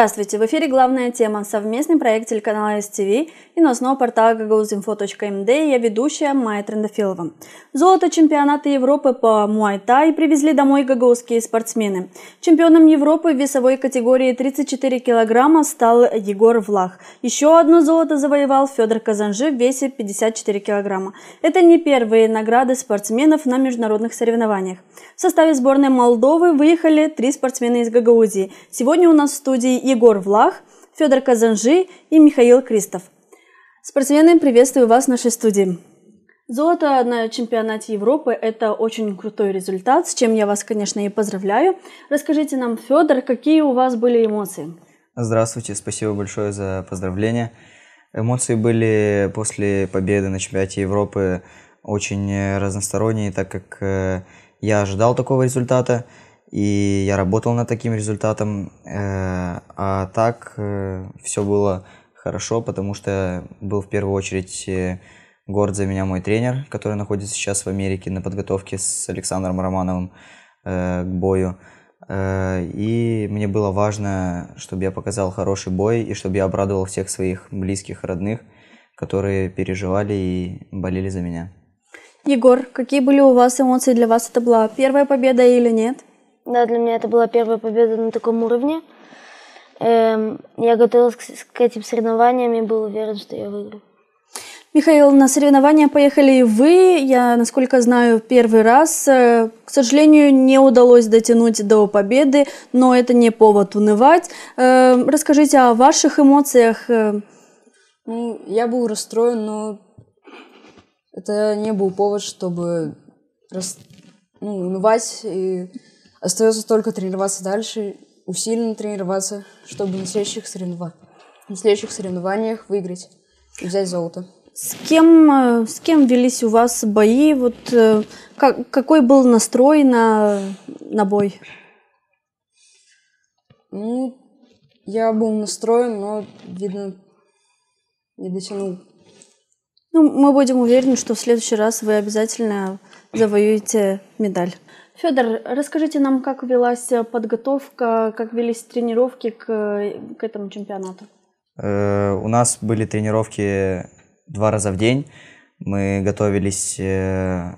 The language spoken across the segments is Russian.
Здравствуйте! В эфире «Главная тема» – совместный проект телеканала СТВ и новостного портала gagauzinfo.md и эм я ведущая Майя Трендафилова. Золото чемпионата Европы по муай-тай привезли домой гагаузские спортсмены. Чемпионом Европы в весовой категории 34 килограмма стал Егор Влах. Еще одно золото завоевал Федор Казанжи в весе 54 килограмма. Это не первые награды спортсменов на международных соревнованиях. В составе сборной Молдовы выехали три спортсмена из Гагаузии. Сегодня у нас в студии Егор Влах, Федор Казанжи и Михаил Кристов. Спортсмены, приветствую вас в нашей студии. Золото на чемпионате Европы – это очень крутой результат, с чем я вас, конечно, и поздравляю. Расскажите нам, Федор, какие у вас были эмоции? Здравствуйте, спасибо большое за поздравления. Эмоции были после победы на чемпионате Европы очень э, разносторонние, так как э, я ожидал такого результата – и я работал над таким результатом. Э, а так э, все было хорошо, потому что был в первую очередь э, горд за меня мой тренер, который находится сейчас в Америке на подготовке с Александром Романовым к бою. И мне было важно, чтобы я показал хороший бой и чтобы я обрадовал всех своих близких, родных, которые переживали и болели за меня. Егор, какие были у вас эмоции для вас? Это была первая победа или нет? Да, для меня это была первая победа на таком уровне. Эм, я готовилась к, к этим соревнованиям и был уверен, что я выиграю. Михаил, на соревнования поехали и вы. Я, насколько знаю, первый раз. Э, к сожалению, не удалось дотянуть до победы, но это не повод унывать. Э, расскажите о ваших эмоциях. Э. Ну, я был расстроен, но это не был повод, чтобы рас... ну, унывать и Остается только тренироваться дальше, усиленно тренироваться, чтобы на следующих, соревнов... на следующих соревнованиях выиграть и взять золото. С кем, э, с кем велись у вас бои? Вот э, как, какой был настрой на, на бой? Ну, я был настроен, но, видно, не дотянул. Ну, мы будем уверены, что в следующий раз вы обязательно завоюете медаль. Федор, расскажите нам, как велась подготовка, как велись тренировки к, к этому чемпионату? Э, у нас были тренировки два раза в день. Мы готовились э,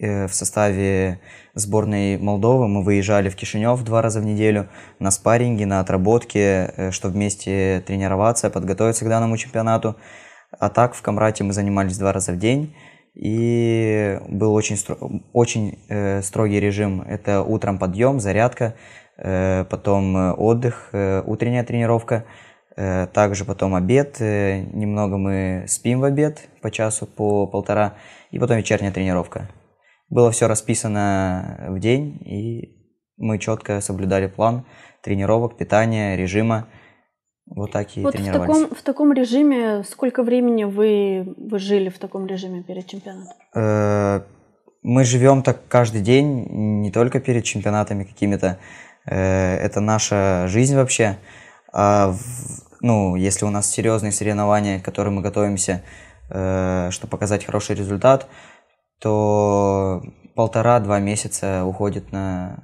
э, в составе сборной Молдовы. Мы выезжали в Кишинев два раза в неделю на спарринги, на отработки, чтобы вместе тренироваться, подготовиться к данному чемпионату. А так в Камрате мы занимались два раза в день. И был очень, стро... очень э, строгий режим. Это утром подъем, зарядка, э, потом э, отдых, э, утренняя тренировка, э, также потом обед. Э, немного мы спим в обед по часу, по полтора, и потом вечерняя тренировка. Было все расписано в день, и мы четко соблюдали план тренировок, питания, режима. Вот так и вот тренировались. В таком, в таком режиме сколько времени вы, вы жили в таком режиме перед чемпионатом? Э, мы живем так каждый день, не только перед чемпионатами какими-то. Э, это наша жизнь вообще. А в, ну, если у нас серьезные соревнования, к которым мы готовимся, э, чтобы показать хороший результат, то полтора-два месяца уходит на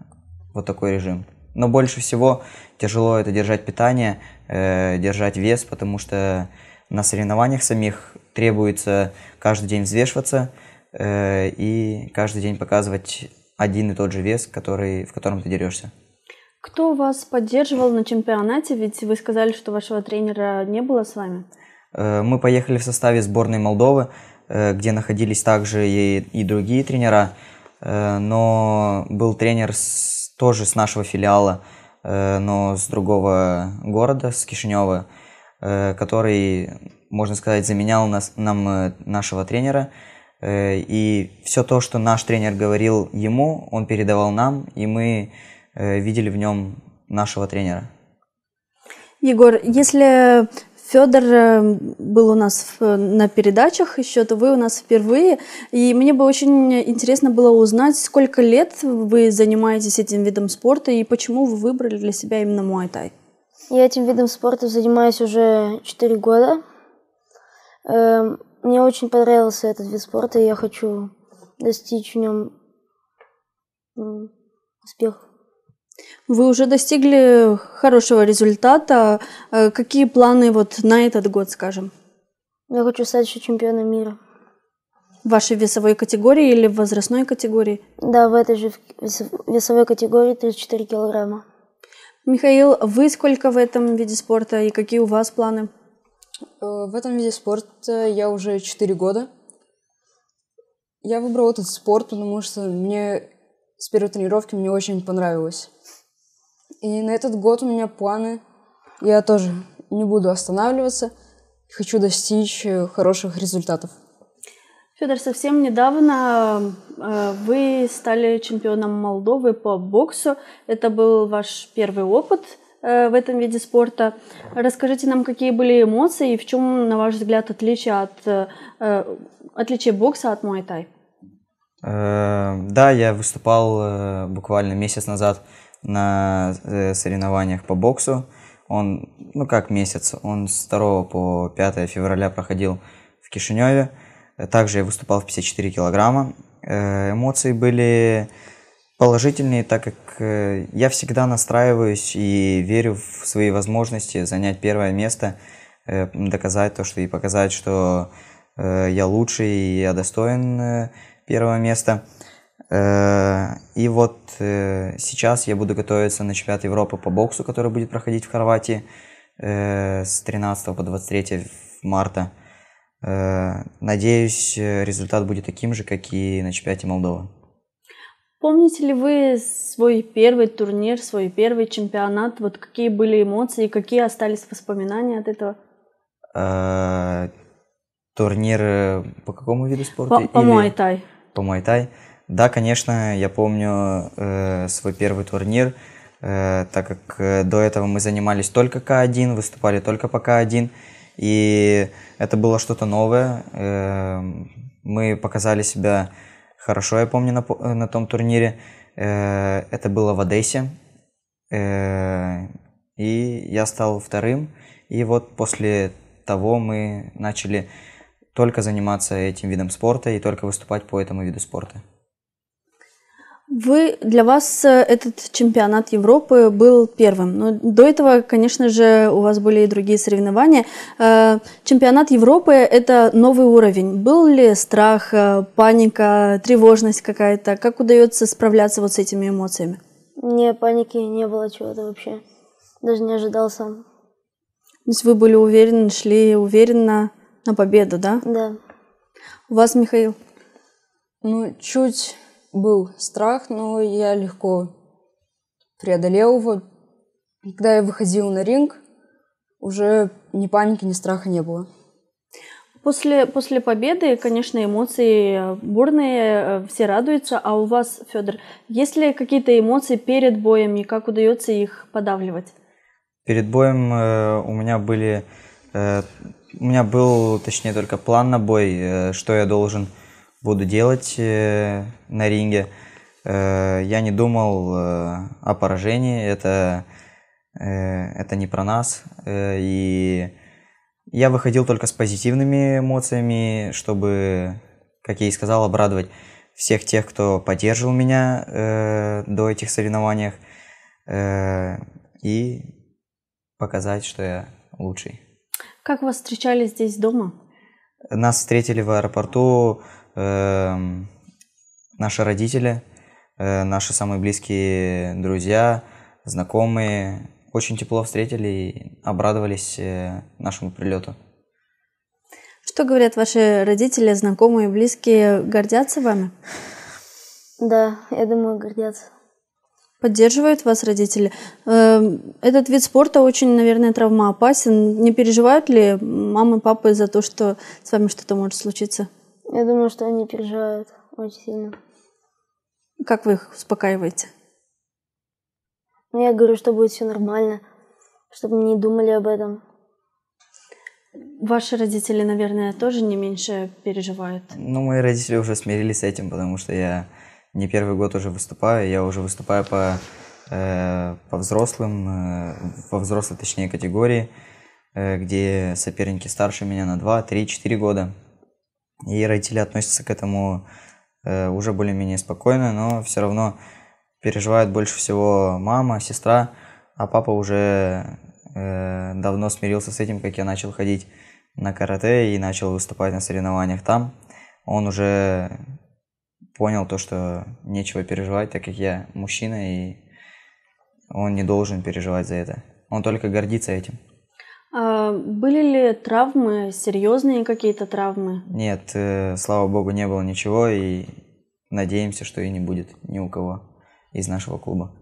вот такой режим. Но больше всего тяжело это держать питание, э, держать вес, потому что на соревнованиях самих требуется каждый день взвешиваться э, и каждый день показывать один и тот же вес, который, в котором ты дерешься. Кто вас поддерживал на чемпионате? Ведь вы сказали, что вашего тренера не было с вами. Э, мы поехали в составе сборной Молдовы, э, где находились также и, и другие тренера, э, но был тренер с тоже с нашего филиала, э, но с другого города, с Кишинева, э, который, можно сказать, заменял нас, нам э, нашего тренера. И все то, что наш тренер говорил ему, он передавал нам, и мы видели в нем нашего тренера. Егор, если Федор э, был у нас на передачах еще, то вы у нас впервые. И мне бы очень интересно было узнать, сколько лет вы занимаетесь этим видом спорта и почему вы выбрали для себя именно муайтай. Я этим видом спорта занимаюсь уже 4 года. Э, мне очень понравился этот вид спорта, и я хочу достичь в нем успеха. Вы уже достигли хорошего результата. Э, какие планы вот на этот год, скажем? Я хочу стать еще чемпионом мира. В вашей весовой категории или в возрастной категории? Да, в этой же весовой категории 34 килограмма. Михаил, вы сколько в этом виде спорта и какие у вас планы? Э, в этом виде спорта я уже 4 года. Я выбрала этот спорт, потому что мне с первой тренировки мне очень понравилось. И на этот год у меня планы. Я тоже не буду останавливаться. Хочу достичь э, хороших результатов. Федор, совсем недавно э, вы стали чемпионом Молдовы по боксу. Это был ваш первый опыт э, в этом виде спорта. Расскажите нам, какие были эмоции и в чем, на ваш взгляд, отличие от отличие бокса от муайтай? Да, я выступал буквально месяц назад на э, соревнованиях по боксу. Он, ну как месяц, он с 2 по 5 февраля проходил в Кишиневе. Также я выступал в 54 килограмма. Э, эмоции были положительные, так как э, я всегда настраиваюсь и верю в свои возможности занять первое место, доказать то, что и показать, что я лучший и я достоин первого места. Э, и вот э, сейчас я буду готовиться на чемпионат Европы по боксу, который будет проходить в Хорватии э, с 13 по 23 марта. Надеюсь, результат будет таким же, как и на чемпионате Молдовы. Помните ли вы свой первый турнир, свой первый чемпионат? Вот какие были эмоции, какие остались воспоминания от этого? Турнир по какому виду спорта? По, по По муай-тай. Да, конечно, я помню э, свой первый турнир, э, так как э, до этого мы занимались только К1, выступали только по К1, и это было что-то новое. Э, мы показали себя хорошо, я помню, на, э, на том турнире. Э, это было в Одессе, э, и я стал вторым, и вот после того мы начали только заниматься этим видом спорта и только выступать по этому виду спорта. Вы для вас э, этот чемпионат Европы был первым. Но ну, до этого, конечно же, у вас были и другие соревнования. Э, чемпионат Европы – это новый уровень. Был ли страх, э, паника, тревожность какая-то? Как удается справляться вот с этими эмоциями? Не, паники не было чего-то вообще. Даже не ожидал сам. То есть вы были уверены, шли уверенно на победу, да? Да. У вас, Михаил? Ну, чуть был страх, но я легко преодолел его. И когда я выходил на ринг, уже ни паники, ни страха не было. После, после победы, конечно, эмоции бурные, э, все радуются. А у вас, Федор, есть ли какие-то эмоции перед боем и как удается их подавливать? Перед боем э, у меня были, э, у меня был, точнее, только план на бой, э, что я должен буду делать э, на ринге. Э, я не думал э, о поражении, это, это не про нас. И я выходил только с позитивными эмоциями, чтобы, как я и сказал, обрадовать всех тех, кто поддерживал меня до этих соревнований и показать, что я лучший. Как вас встречали здесь дома? Нас встретили в аэропорту Эм, наши родители, э, наши самые близкие друзья, знакомые очень тепло встретили и обрадовались э, нашему прилету. Что говорят ваши родители, знакомые, близкие? Гордятся вами? Да, я думаю, гордятся. Поддерживают вас родители. Эм, этот вид спорта очень, наверное, травмоопасен. Не переживают ли мамы, папы за то, что с вами что-то может случиться? Я думаю, что они переживают очень сильно. Как вы их успокаиваете? Ну, я говорю, что будет все нормально, чтобы не думали об этом. Ваши родители, наверное, тоже не меньше переживают. Ну, мои родители уже смирились с этим, потому что я не первый год уже выступаю, я уже выступаю по, э, по взрослым, э, во взрослой, точнее, категории, э, где соперники старше меня на 2, 3, 4 года. И родители относятся к этому э, уже более-менее спокойно, но все равно переживают больше всего мама, сестра, а папа уже э, давно смирился с этим, как я начал ходить на карате и начал выступать на соревнованиях там. Он уже понял то, что нечего переживать, так как я мужчина, и он не должен переживать за это. Он только гордится этим. А были ли травмы, серьезные какие-то травмы? Нет, э, слава богу, не было ничего, и надеемся, что и не будет ни у кого из нашего клуба.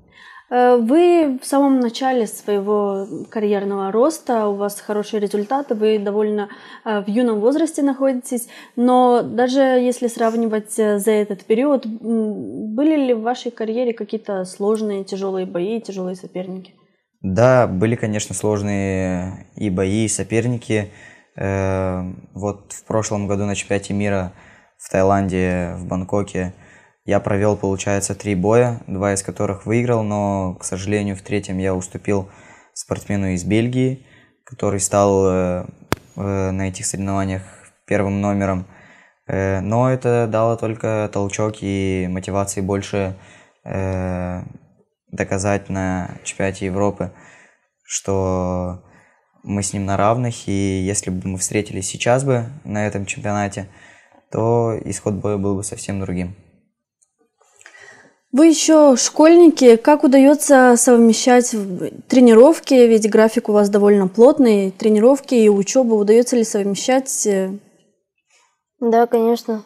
Э, вы в самом начале своего карьерного роста, у вас хорошие результаты, вы довольно э, в юном возрасте находитесь, но даже если сравнивать за этот период, были ли в вашей карьере какие-то сложные, тяжелые бои, тяжелые соперники? Да, были, конечно, сложные и бои, и соперники. Эм, вот в прошлом году на чемпионате мира в Таиланде, в Бангкоке, я провел, получается, три боя, два из которых выиграл, но, к сожалению, в третьем я уступил спортсмену из Бельгии, который стал э, э, на этих соревнованиях первым номером. Э, но это дало только толчок и мотивации больше доказать на чемпионате Европы, что мы с ним на равных, и если бы мы встретились сейчас бы на этом чемпионате, то исход боя был бы совсем другим. Вы еще школьники, как удается совмещать тренировки, ведь график у вас довольно плотный, тренировки и учебу, удается ли совмещать? Э? Да, конечно.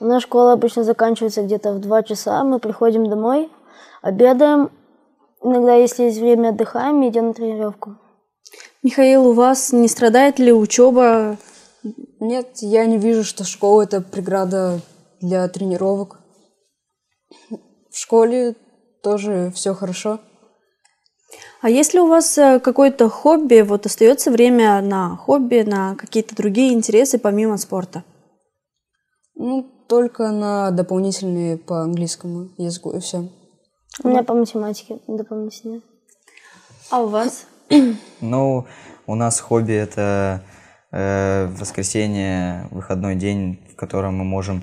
У нас школа обычно заканчивается где-то в 2 часа, мы приходим домой, обедаем, Иногда, если есть время, отдыхаем и идем на тренировку. Михаил, у вас не страдает ли учеба? Нет, я не вижу, что школа – это преграда для тренировок. В школе тоже все хорошо. А если у вас э, какое-то хобби, вот остается время на хобби, на какие-то другие интересы помимо спорта? Ну, только на дополнительные по английскому языку и все. У меня по математике дополнительно. А у вас? Ну, у нас хобби это э, воскресенье, выходной день, в котором мы можем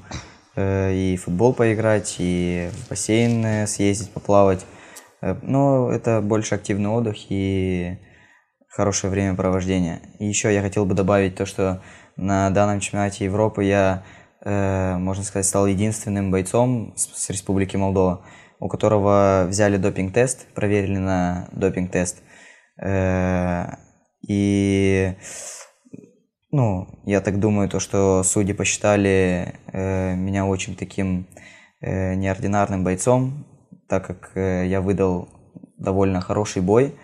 э, и футбол поиграть, и в бассейн съездить, поплавать. Э, но это больше активный отдых и хорошее времяпровождение. И еще я хотел бы добавить то, что на данном чемпионате Европы я, э, можно сказать, стал единственным бойцом с, с Республики Молдова у которого взяли допинг-тест, проверили на допинг-тест. Э, и, ну, я так думаю, то, что судьи посчитали э, меня очень таким э, неординарным бойцом, так как я выдал довольно хороший бой,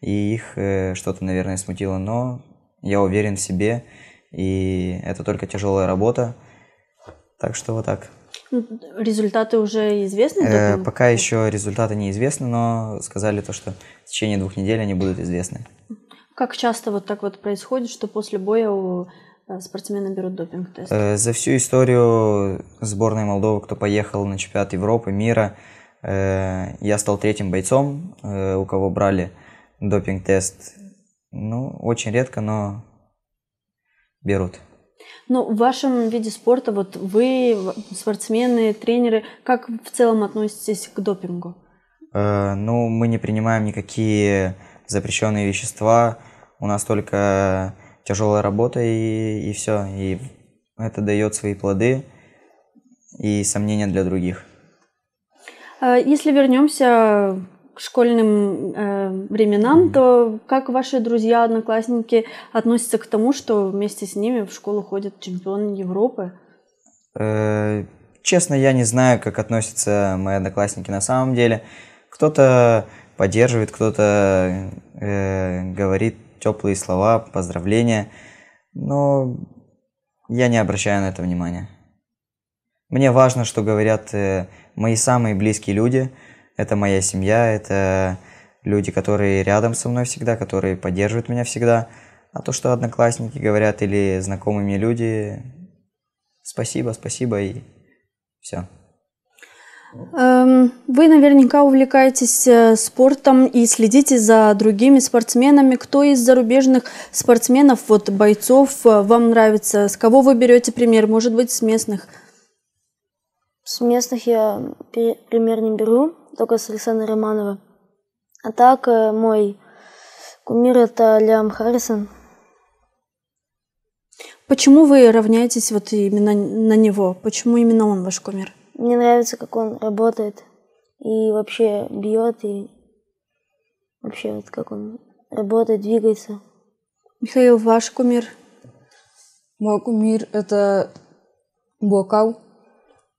и их что-то, наверное, смутило, но я уверен в себе, и это только тяжелая работа. Так что вот так. Результаты уже известны? Э, пока еще результаты не известны, но сказали то, что в течение двух недель они будут известны. Как часто вот так вот происходит, что после боя у э, спортсмены берут допинг-тест? Э, за всю историю сборной Молдовы, кто поехал на чемпионат Европы, мира, э, я стал третьим бойцом, э, у кого брали допинг-тест. Ну, очень редко, но берут. Ну, в вашем виде спорта, вот вы, спортсмены, тренеры, как в целом относитесь к допингу? Э, ну, мы не принимаем никакие запрещенные вещества. У нас только тяжелая работа и, и все. И это дает свои плоды и сомнения для других. Э, если вернемся школьным э, временам, то как ваши друзья, одноклассники относятся к тому, что вместе с ними в школу ходят чемпионы Европы? Э, честно, я не знаю, как относятся мои одноклассники на самом деле. Кто-то поддерживает, кто-то э, говорит теплые слова, поздравления, но я не обращаю на это внимания. Мне важно, что говорят э, мои самые близкие люди – это моя семья, это люди, которые рядом со мной всегда, которые поддерживают меня всегда. А то, что одноклассники говорят или знакомые мне люди, спасибо, спасибо и все. Эм, вы наверняка увлекаетесь э, спортом и следите за другими спортсменами. Кто из зарубежных спортсменов, вот бойцов, э, вам нравится? С кого вы берете пример? Может быть, с местных? С местных я пример не беру только с Александра Романова. А так э, мой кумир это Лям Харрисон. Почему вы равняетесь вот именно на него? Почему именно он ваш кумир? Мне нравится, как он работает и вообще бьет, и вообще вот как он работает, двигается. Михаил, ваш кумир? Мой кумир – это Блокау.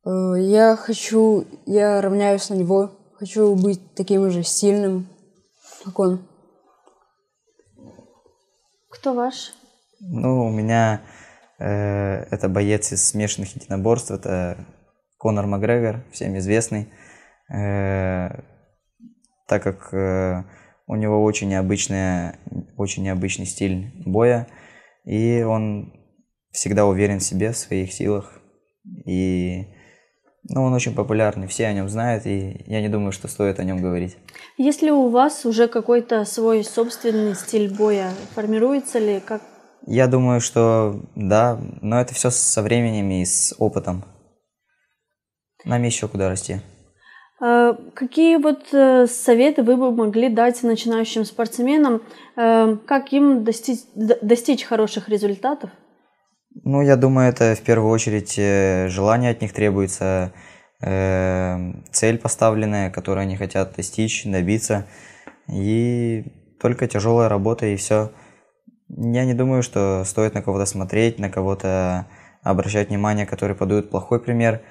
Э, я хочу, я равняюсь на него, Хочу быть таким же сильным, как он. Кто ваш? Ну, у меня э, это боец из смешанных единоборств, это Конор Макгрегор, всем известный. Э, так как э, у него очень, необычный, очень необычный стиль боя, и он всегда уверен в себе, в своих силах. И ну, он очень популярный, все о нем знают, и я не думаю, что стоит о нем говорить. Есть ли у вас уже какой-то свой собственный стиль боя? Формируется ли? Как? Я думаю, что да, но это все со временем и с опытом. Нам еще куда расти. А, какие вот э, советы вы бы могли дать начинающим спортсменам, э, как им достичь, достичь хороших результатов? Ну, я думаю, это в первую очередь э, желание от них требуется, э, цель поставленная, которую они хотят достичь, добиться. И только тяжелая работа и все. Я не думаю, что стоит на кого-то смотреть, на кого-то обращать внимание, который подают плохой пример.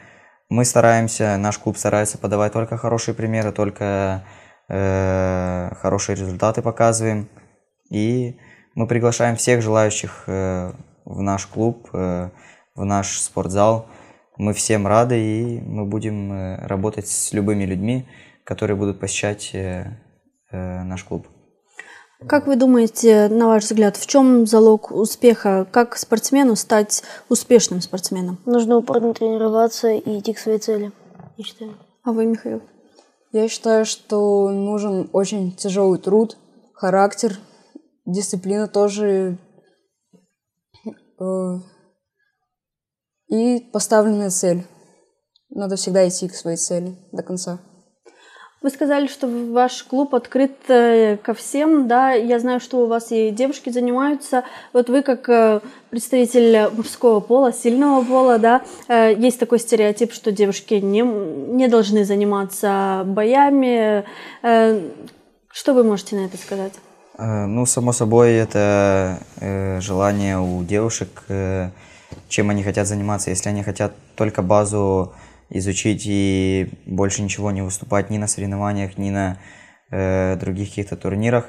Мы стараемся, наш клуб старается подавать только хорошие примеры, только э, хорошие результаты показываем. И мы приглашаем всех желающих э, в наш клуб, э, в наш спортзал. Мы всем рады, и мы будем э, работать с любыми людьми, которые будут посещать э, наш клуб. Как вы думаете, на ваш взгляд, в чем залог успеха? Как спортсмену стать успешным спортсменом? Нужно упорно тренироваться и идти к своей цели, я считаю. А вы, Михаил? Я считаю, что нужен очень тяжелый труд, характер, дисциплина тоже Э, и поставленная цель. Надо всегда идти к своей цели до конца. Вы сказали, что ваш клуб открыт э, ко всем, да, я знаю, что у вас и девушки занимаются. Вот вы как э, представитель мужского пола, сильного пола, да, есть такой стереотип, что девушки не, не должны заниматься боями. Что вы можете на это сказать? А, ну, само собой, это э, желание у девушек, э, чем они хотят заниматься. Если они хотят только базу изучить и больше ничего не выступать ни на соревнованиях, ни на э, других каких-то турнирах,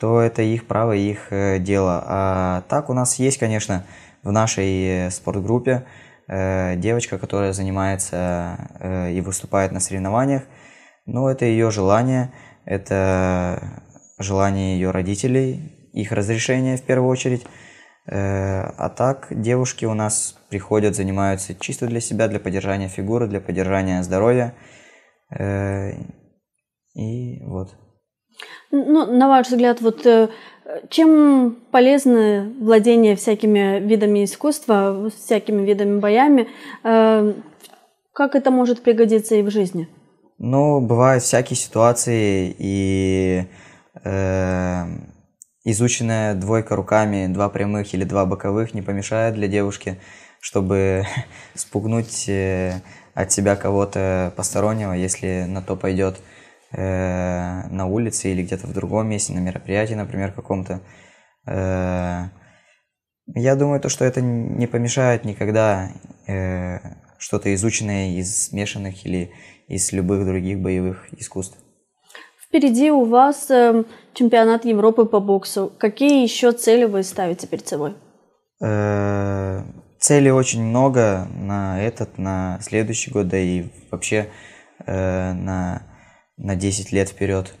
то это их право, их э, дело. А так у нас есть, конечно, в нашей э, спортгруппе э, девочка, которая занимается э, и выступает на соревнованиях, но это ее желание, это желание ее родителей, их разрешение в первую очередь. Э, а так девушки у нас приходят, занимаются чисто для себя, для поддержания фигуры, для поддержания здоровья. Э, и вот. Ну, на ваш взгляд, вот э, чем полезно владение всякими видами искусства, всякими видами боями? Как это может пригодиться и в жизни? Ну, бывают всякие ситуации, и Эм, изученная двойка руками, два прямых или два боковых не помешает для девушки, чтобы спугнуть э, от себя кого-то постороннего, если на то пойдет э, на улице или где-то в другом месте, на мероприятии, например, каком-то. Э, я думаю, то, что это не помешает никогда что-то изученное из смешанных или из любых других боевых искусств. Впереди у вас э, чемпионат Европы по боксу. Какие еще цели вы ставите перед собой? э целей очень много на этот, на следующий год, да и вообще э- на, на 10 лет вперед.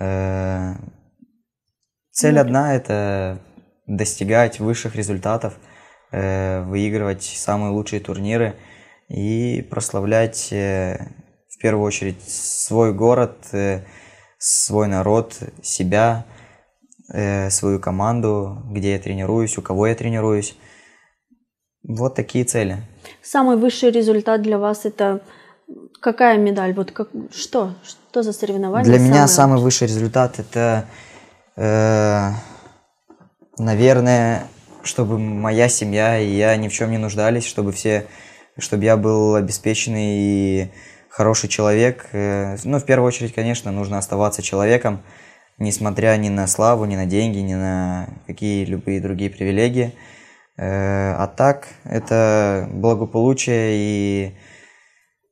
э цель ну, одна – это достигать высших результатов, э- выигрывать самые лучшие турниры и прославлять э- в первую очередь свой город, э- свой народ, себя, э, свою команду, где я тренируюсь, у кого я тренируюсь. Вот такие цели. Самый высший результат для вас это какая медаль? Вот как, что? Что за соревнование? Для самое... меня самый высший результат это, э, наверное, чтобы моя семья и я ни в чем не нуждались, чтобы все, чтобы я был обеспеченный и хороший человек. Э, ну, в первую очередь, конечно, нужно оставаться человеком, несмотря ни на славу, ни на деньги, ни на какие-либо другие привилегии. Э, а так, это благополучие и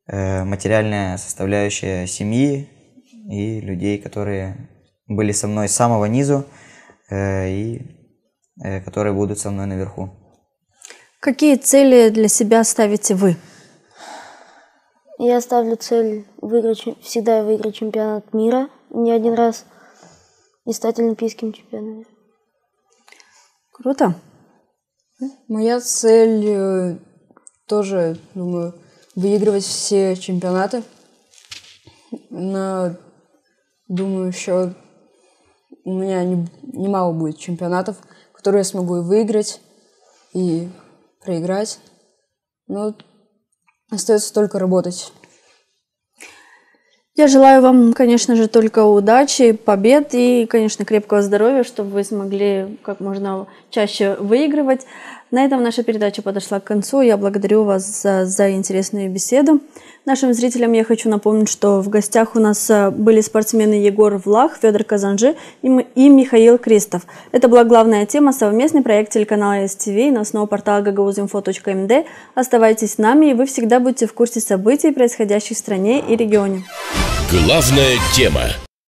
э, материальная составляющая семьи и людей, которые были со мной с самого низу и которые будут со мной наверху. Какие цели для себя ставите вы? Я ставлю цель выиграть, всегда выиграть чемпионат мира не один раз и стать олимпийским чемпионом. Круто. Моя цель э, тоже, думаю, выигрывать все чемпионаты. На думаю, еще у меня немало будет чемпионатов, которые я смогу и выиграть, и проиграть. Но ну, Остается только работать. Я желаю вам, конечно же, только удачи, побед и, конечно, крепкого здоровья, чтобы вы смогли как можно чаще выигрывать. На этом наша передача подошла к концу. Я благодарю вас за, за интересную беседу. Нашим зрителям я хочу напомнить, что в гостях у нас э, были спортсмены Егор Влах, Федор Казанжи и, и Михаил Кристов. Это была главная тема, совместный проект телеканала СТВ на основе портала gagauzinfo.md. Оставайтесь с нами, и вы всегда будете в курсе событий, происходящих в стране и регионе. Главная тема.